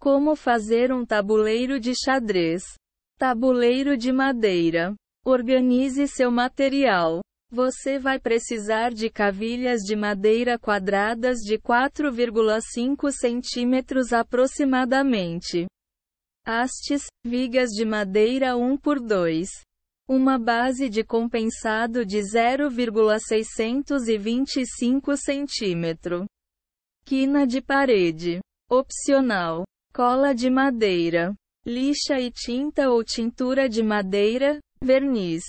Como fazer um tabuleiro de xadrez? Tabuleiro de madeira. Organize seu material. Você vai precisar de cavilhas de madeira quadradas de 4,5 cm aproximadamente. Hastes, vigas de madeira 1 por 2. Uma base de compensado de 0,625 cm. Quina de parede. Opcional cola de madeira, lixa e tinta ou tintura de madeira, verniz.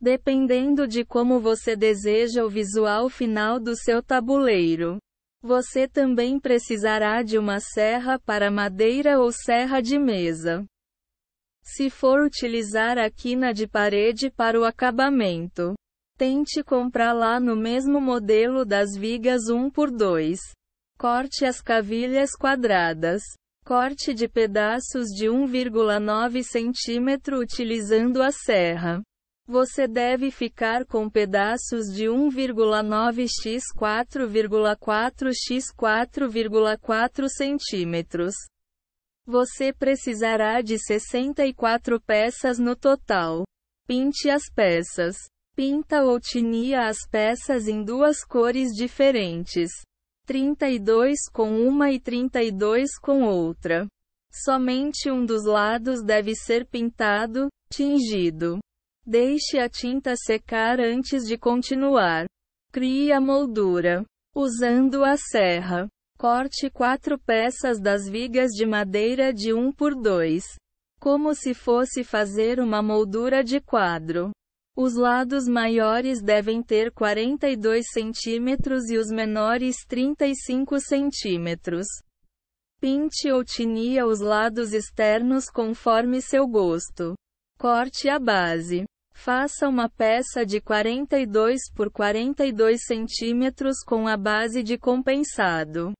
Dependendo de como você deseja o visual final do seu tabuleiro, você também precisará de uma serra para madeira ou serra de mesa. Se for utilizar a quina de parede para o acabamento, tente comprar lá no mesmo modelo das vigas 1x2. Corte as cavilhas quadradas. Corte de pedaços de 1,9 cm utilizando a serra. Você deve ficar com pedaços de 1,9 x 4,4 x 4,4 cm. Você precisará de 64 peças no total. Pinte as peças. Pinta ou tinia as peças em duas cores diferentes. 32 com uma e 32 com outra. Somente um dos lados deve ser pintado, tingido. Deixe a tinta secar antes de continuar. Crie a moldura. Usando a serra, corte quatro peças das vigas de madeira de 1 por 2. Como se fosse fazer uma moldura de quadro. Os lados maiores devem ter 42 centímetros e os menores 35 centímetros. Pinte ou tinia os lados externos conforme seu gosto. Corte a base. Faça uma peça de 42 por 42 centímetros com a base de compensado.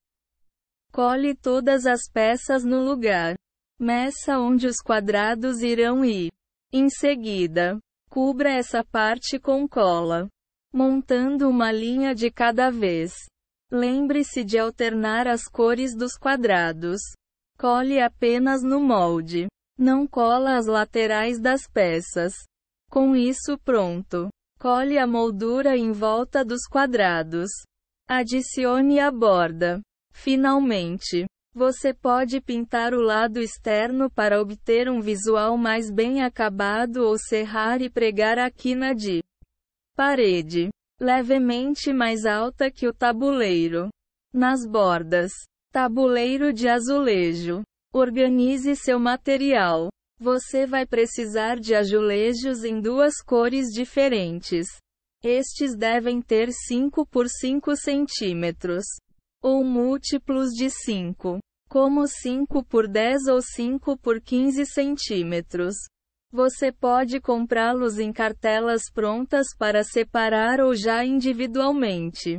Cole todas as peças no lugar. Meça onde os quadrados irão ir. Em seguida, Cubra essa parte com cola, montando uma linha de cada vez. Lembre-se de alternar as cores dos quadrados. Cole apenas no molde. Não cola as laterais das peças. Com isso pronto. Cole a moldura em volta dos quadrados. Adicione a borda. Finalmente, você pode pintar o lado externo para obter um visual mais bem acabado ou serrar e pregar a quina de parede levemente mais alta que o tabuleiro. Nas bordas, tabuleiro de azulejo. Organize seu material. Você vai precisar de azulejos em duas cores diferentes. Estes devem ter 5 por 5 centímetros ou múltiplos de 5 como 5 por 10 ou 5 por 15 centímetros. Você pode comprá-los em cartelas prontas para separar ou já individualmente.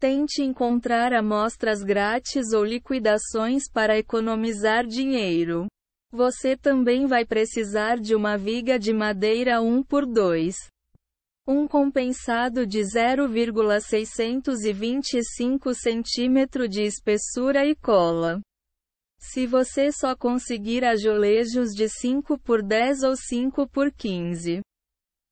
Tente encontrar amostras grátis ou liquidações para economizar dinheiro. Você também vai precisar de uma viga de madeira 1 por 2 um compensado de 0,625 cm de espessura e cola. Se você só conseguir ajoelhos de 5 por 10 ou 5 por 15,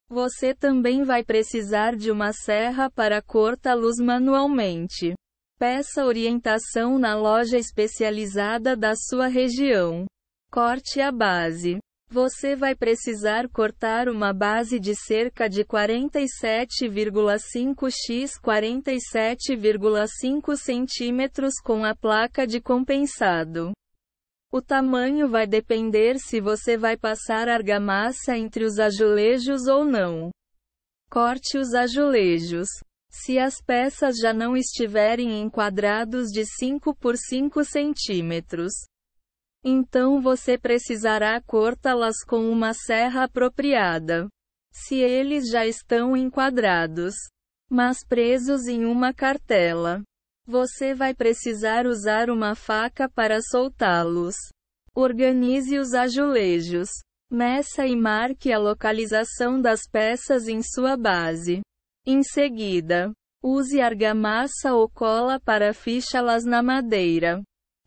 você também vai precisar de uma serra para cortá-los manualmente. Peça orientação na loja especializada da sua região. Corte a base. Você vai precisar cortar uma base de cerca de 47,5 x 47,5 cm com a placa de compensado. O tamanho vai depender se você vai passar argamassa entre os azulejos ou não. Corte os azulejos. Se as peças já não estiverem enquadrados de 5 por 5 centímetros, então você precisará cortá-las com uma serra apropriada. Se eles já estão enquadrados, mas presos em uma cartela, você vai precisar usar uma faca para soltá-los. Organize os azulejos. Meça e marque a localização das peças em sua base. Em seguida, use argamassa ou cola para fichá-las na madeira.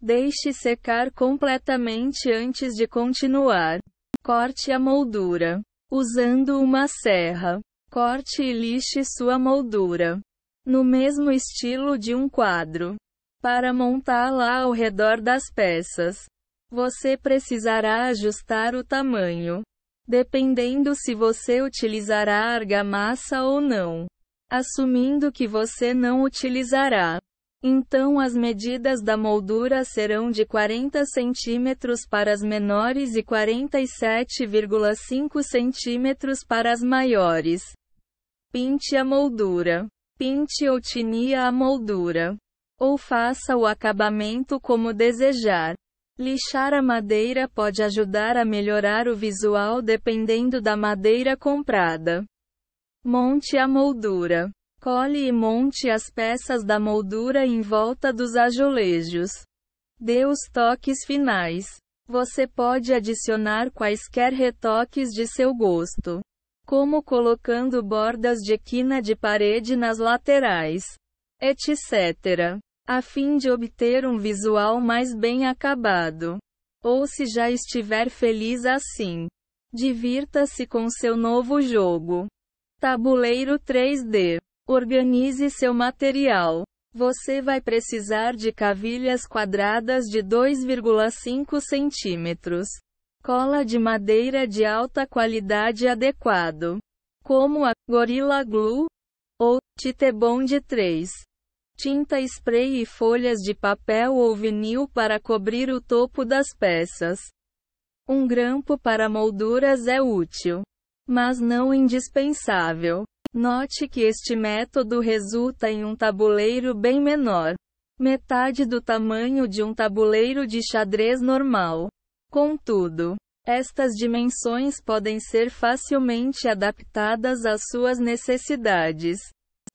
Deixe secar completamente antes de continuar. Corte a moldura. Usando uma serra, corte e lixe sua moldura. No mesmo estilo de um quadro. Para montá-la ao redor das peças, você precisará ajustar o tamanho, dependendo se você utilizará argamassa ou não. Assumindo que você não utilizará, então as medidas da moldura serão de 40 cm para as menores e 47,5 cm para as maiores. Pinte a moldura. Pinte ou tinia a moldura. Ou faça o acabamento como desejar. Lixar a madeira pode ajudar a melhorar o visual dependendo da madeira comprada. Monte a moldura. Cole e monte as peças da moldura em volta dos azulejos. Dê os toques finais. Você pode adicionar quaisquer retoques de seu gosto, como colocando bordas de quina de parede nas laterais, etc., a fim de obter um visual mais bem acabado. Ou se já estiver feliz assim, divirta-se com seu novo jogo. Tabuleiro 3D Organize seu material. Você vai precisar de cavilhas quadradas de 2,5 centímetros, cola de madeira de alta qualidade adequado, como a Gorilla Glue ou Titebond 3, tinta spray e folhas de papel ou vinil para cobrir o topo das peças. Um grampo para molduras é útil, mas não indispensável. Note que este método resulta em um tabuleiro bem menor, metade do tamanho de um tabuleiro de xadrez normal. Contudo, estas dimensões podem ser facilmente adaptadas às suas necessidades.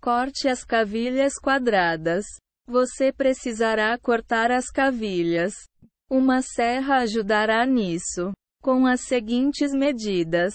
Corte as cavilhas quadradas. Você precisará cortar as cavilhas. Uma serra ajudará nisso. Com as seguintes medidas: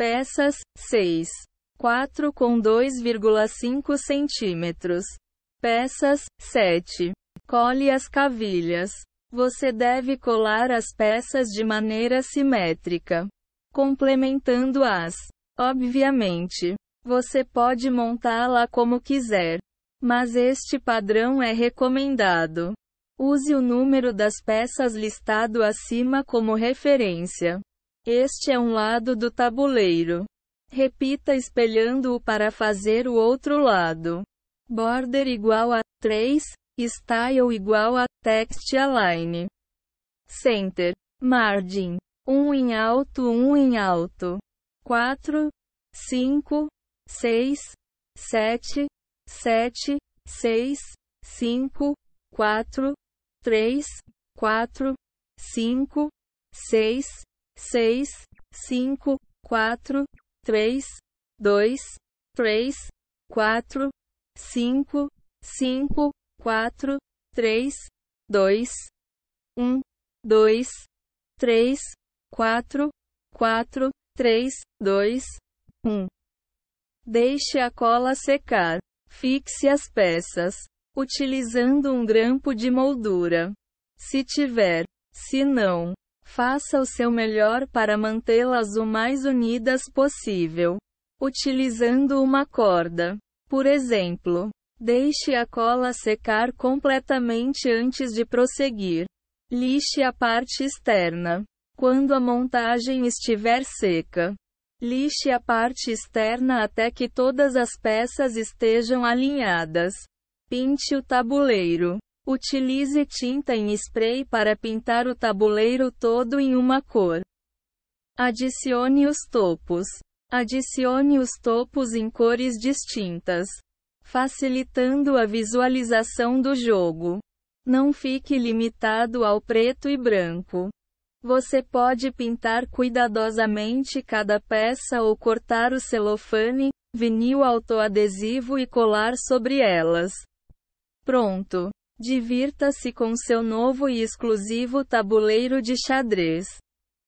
peças, 6. 4 com 2,5 centímetros. Peças, 7. Cole as cavilhas. Você deve colar as peças de maneira simétrica, complementando-as. Obviamente, você pode montá-la como quiser, mas este padrão é recomendado. Use o número das peças listado acima como referência. Este é um lado do tabuleiro. Repita espelhando-o para fazer o outro lado. Border igual a 3, style igual a text align. Center, margin, 1 em alto, 1 em alto. 4, 5, 6, 7, 7, 6, 5, 4, 3, 4, 5, 6, seis, cinco, quatro, três, dois, três, quatro, cinco, cinco, quatro, três, dois, um, dois, três, quatro, quatro, três, dois, um. Deixe a cola secar. Fixe as peças, utilizando um grampo de moldura. Se tiver, se não, Faça o seu melhor para mantê-las o mais unidas possível, utilizando uma corda. Por exemplo, deixe a cola secar completamente antes de prosseguir. Lixe a parte externa. Quando a montagem estiver seca, lixe a parte externa até que todas as peças estejam alinhadas. Pinte o tabuleiro. Utilize tinta em spray para pintar o tabuleiro todo em uma cor. Adicione os topos. Adicione os topos em cores distintas, facilitando a visualização do jogo. Não fique limitado ao preto e branco. Você pode pintar cuidadosamente cada peça ou cortar o celofane, vinil autoadesivo e colar sobre elas. Pronto! Divirta-se com seu novo e exclusivo tabuleiro de xadrez.